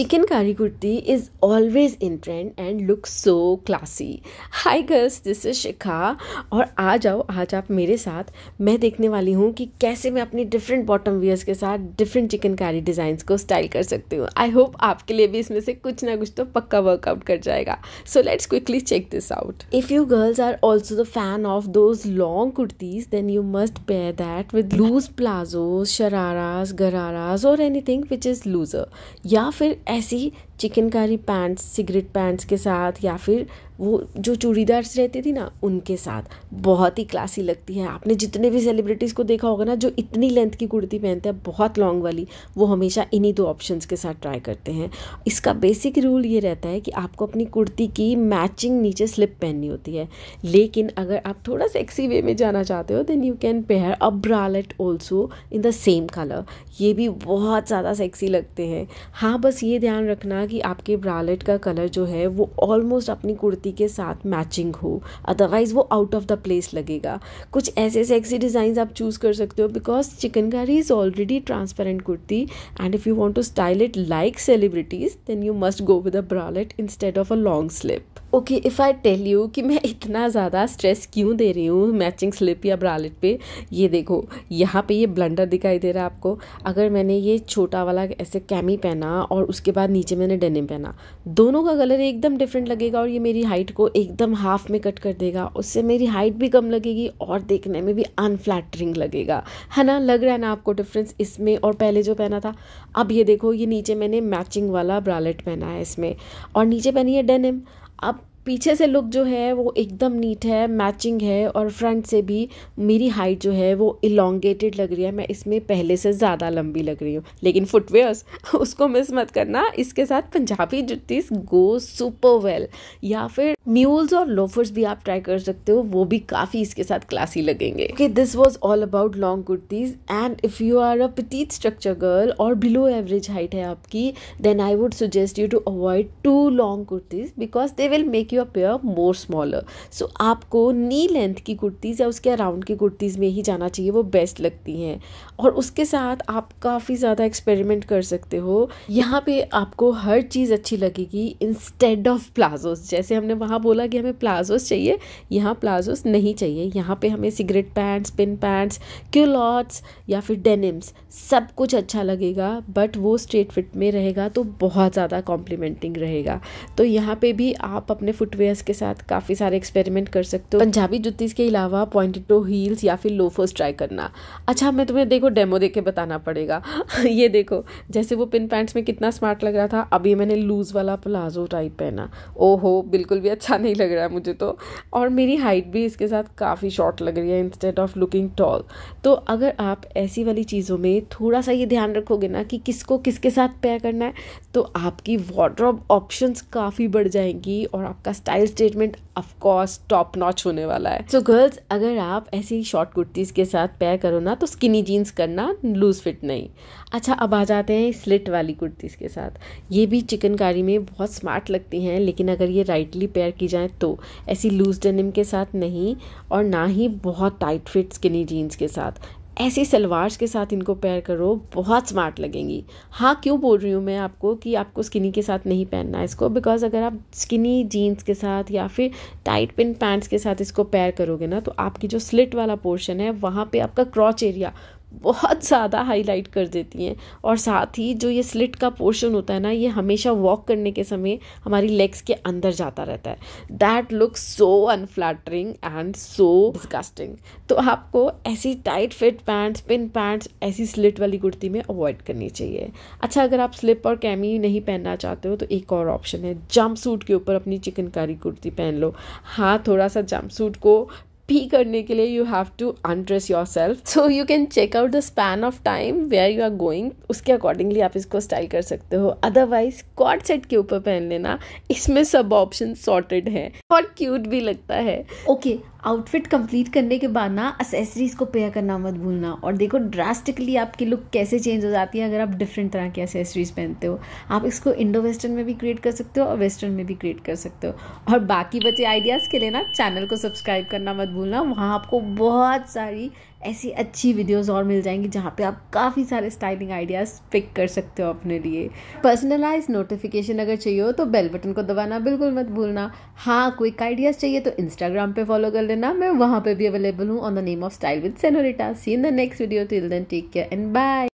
कारी kurti is always in trend and look so classy hi girls this is Shikha और आ जाओ आज आप मेरे साथ मैं देखने वाली हूँ कि कैसे मैं अपनी डिफरेंट बॉटम वियर्स के साथ डिफरेंट चिकन कारी डिज़ाइंस को स्टाइल कर सकती हूँ आई होप आपके लिए भी इसमें से कुछ ना कुछ तो पक्का वर्कआउट कर जाएगा so let's quickly check this out if you girls are also the fan of those long kurtis then you must pair that with loose palazzos shararas ghararas और anything which is looser या फिर ऐसी चिकनकारी पैंट्स सिगरेट पैंट्स के साथ या फिर वो जो चूड़ीदार्स रहती थी ना उनके साथ बहुत ही क्लासी लगती है आपने जितने भी सेलिब्रिटीज़ को देखा होगा ना जो इतनी लेंथ की कुर्ती पहनते हैं बहुत लॉन्ग वाली वो हमेशा इन्हीं दो ऑप्शन के साथ ट्राई करते हैं इसका बेसिक रूल ये रहता है कि आपको अपनी कुर्ती की मैचिंग नीचे स्लिप पहननी होती है लेकिन अगर आप थोड़ा सेक्सी वे में जाना चाहते हो then you can pair a bralette also in the same colour ये भी बहुत ज़्यादा सेक्सी लगते हैं हाँ बस ये ध्यान रखना कि आपके ब्रालेट का कलर जो है वो ऑलमोस्ट अपनी कुर्ती कुर्ती के साथ मैचिंग हो अदरवाइज़ वो आउट ऑफ द प्लेस लगेगा कुछ ऐसे सेक्सी डिज़ाइंस आप चूज़ कर सकते हो because chikankari is already transparent kurti and if you want to style it like celebrities then you must go with a bralette instead of a long slip okay if I tell you कि मैं इतना ज़्यादा stress क्यों दे रही हूँ matching slip या bralette पे ये देखो यहाँ पे ये ब्लंडर दिखाई दे रहा है आपको अगर मैंने ये छोटा वाला ऐसे कैमी पहना और उसके बाद नीचे मैंने डेनिम पहना दोनों का कलर एकदम डिफरेंट लगेगा और ये मेरी हाइट को एकदम हाफ में कट कर देगा उससे मेरी हाइट भी कम लगेगी और देखने में भी अनफ्लैटरिंग लगेगा है ना लग रहा है ना आपको डिफरेंस इसमें और पहले जो पहना था अब ये देखो ये नीचे मैंने मैचिंग वाला ब्रालेट पहना है इसमें और नीचे पहनी है डेनिम up पीछे से लुक जो है वो एकदम नीट है मैचिंग है और फ्रंट से भी मेरी हाइट जो है वो इलांगेटेड लग रही है मैं इसमें पहले से ज़्यादा लंबी लग रही हूँ लेकिन फुटवेयर्स उसको मिस मत करना इसके साथ Punjabi juttis go super well या फिर म्यूल्स और लोफर्स भी आप ट्राई कर सकते हो वो भी काफ़ी इसके साथ क्लासी लगेंगे okay this was all about long kurtis and if you are a petite structure girl और बिलो एवरेज हाइट है आपकी then I would suggest you to avoid too long kurtis because they will make make you appear more smaller so आपको knee length की कुर्तीज़ या उसके around की कुर्तीज़ में ही जाना चाहिए वो बेस्ट लगती हैं और उसके साथ आप काफ़ी ज़्यादा एक्सपेरिमेंट कर सकते हो यहाँ पे आपको हर चीज़ अच्छी लगेगी इंस्टेड ऑफ प्लाजोस जैसे हमने वहाँ बोला कि हमें प्लाजोस चाहिए यहाँ प्लाजोस नहीं चाहिए यहाँ पे हमें cigarette pants pin pants culottes या फिर डेनिम्स सब कुछ अच्छा लगेगा बट वो स्ट्रेट फिट में रहेगा तो बहुत ज़्यादा कॉम्प्लीमेंटिंग रहेगा तो यहाँ पे भी आप अपने फुटवेयर्स के साथ काफ़ी सारे एक्सपेरिमेंट कर सकते हो पंजाबी जुतीस के अलावा पॉइंटेड हील्स या फिर लोफर्स ट्राई करना अच्छा मैं तुम्हें देखो डेमो दे के बताना पड़ेगा ये देखो जैसे वो पिन पैंट्स में कितना स्मार्ट लग रहा था अभी मैंने लूज़ वाला प्लाजो टाइप पहना ओहो बिल्कुल भी अच्छा नहीं लग रहा है मुझे तो और मेरी हाइट भी इसके साथ काफ़ी शॉर्ट लग रही है इंस्टेड ऑफ लुकिंग टॉल तो अगर आप ऐसी वाली चीज़ों में थोड़ा सा ये ध्यान रखोगे ना कि किसको किसके साथ पेयर करना है तो आपकी वार्ड्रॉप ऑप्शंस काफ़ी बढ़ जाएंगी और आपका का style statement of course top notch होने वाला है सो so गर्ल्स अगर आप ऐसी शॉर्ट कुर्तीज के साथ पेयर करो ना तो स्किनी जीन्स करना लूज फिट नहीं अच्छा अब आ जाते हैं स्लिट वाली कुर्तीज़ के साथ ये भी चिकनकारी में बहुत स्मार्ट लगती हैं लेकिन अगर ये राइटली पेयर की जाए तो ऐसी लूज डेनिम के साथ नहीं और ना ही बहुत टाइट फिट स्किनी जीन्स के साथ ऐसी सलवार्स के साथ इनको पेयर करो बहुत स्मार्ट लगेंगी हाँ क्यों बोल रही हूँ मैं आपको कि आपको स्किनी के साथ नहीं पहनना है इसको बिकॉज अगर आप स्किनी जीन्स के साथ या फिर टाइट पिन पैंट्स के साथ इसको पेयर करोगे ना तो आपकी जो स्लिट वाला पोर्शन है वहाँ पे आपका क्रॉच एरिया बहुत ज़्यादा हाईलाइट कर देती हैं और साथ ही जो ये स्लिट का पोर्शन होता है ना ये हमेशा वॉक करने के समय हमारी लेग्स के अंदर जाता रहता है that looks so unflattering and so disgusting तो आपको ऐसी tight fit pants pin pants ऐसी स्लिट वाली कुर्ती में अवॉइड करनी चाहिए अच्छा अगर आप स्लिप और कैमी नहीं पहनना चाहते हो तो एक और ऑप्शन है जम्प सूट के ऊपर अपनी चिकनकारी कुर्ती पहन लो हाँ थोड़ा सा जम्प सूट को पी करने के लिए you have to undress yourself so you can check out the span of time where you are going उसके अकॉर्डिंगली आप इसको स्टाइल कर सकते हो अदरवाइज कॉट सेट के ऊपर पहन लेना इसमें सब ऑप्शन सॉर्टेड है और क्यूट भी लगता है ओके okay, आउटफिट कंप्लीट करने के बाद ना असेसरीज़ को पेयर करना मत भूलना और देखो ड्रास्टिकली आपकी लुक कैसे चेंज हो जाती है अगर आप डिफरेंट तरह की असेसरीज़ पहनते हो आप इसको इंडो वेस्टर्न में भी क्रिएट कर सकते हो और वेस्टर्न में भी क्रिएट कर सकते हो और बाकी बचे आइडियाज़ के लिए ना चैनल को सब्सक्राइब करना मत भूलना वहाँ आपको बहुत सारी ऐसी अच्छी वीडियोस और मिल जाएंगी जहाँ पे आप काफ़ी सारे स्टाइलिंग आइडियाज़ पिक कर सकते हो अपने लिए पर्सनलाइज नोटिफिकेशन अगर चाहिए हो तो बेल बटन को दबाना बिल्कुल मत भूलना हाँ क्विक आइडियाज़ चाहिए तो इंस्टाग्राम पे फॉलो कर लेना मैं वहाँ पे भी अवेलेबल हूँ on the name of style with Senorita see in the next video till then take care and bye